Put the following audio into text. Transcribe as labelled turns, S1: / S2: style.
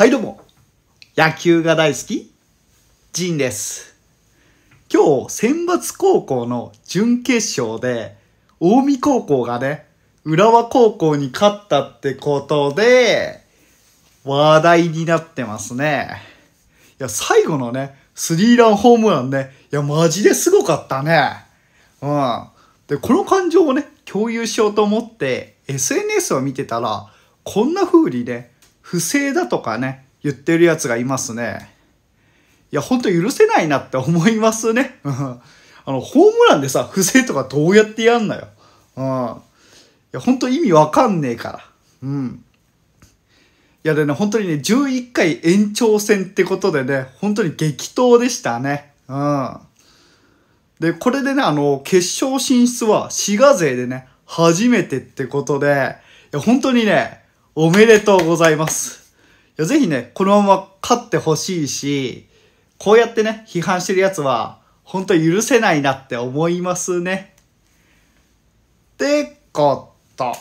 S1: はいどうも。野球が大好き、ジンです。今日、選抜高校の準決勝で、近江高校がね、浦和高校に勝ったってことで、話題になってますね。いや、最後のね、スリーランホームランね、いや、マジですごかったね。うん。で、この感情をね、共有しようと思って、SNS を見てたら、こんな風にね、不正だとかね、言ってるやつがいますね。いや、ほんと許せないなって思いますね。あの、ホームランでさ、不正とかどうやってやんのよ。うん。いや、ほんと意味わかんねえから。うん。いやでね、本当にね、11回延長戦ってことでね、本当に激闘でしたね。うん。で、これでね、あの、決勝進出は滋賀勢でね、初めてってことで、いや、本当にね、おめでとうございます。いや、ぜひね、このまま勝ってほしいし、こうやってね、批判してるやつは、本当許せないなって思いますね。ってこと。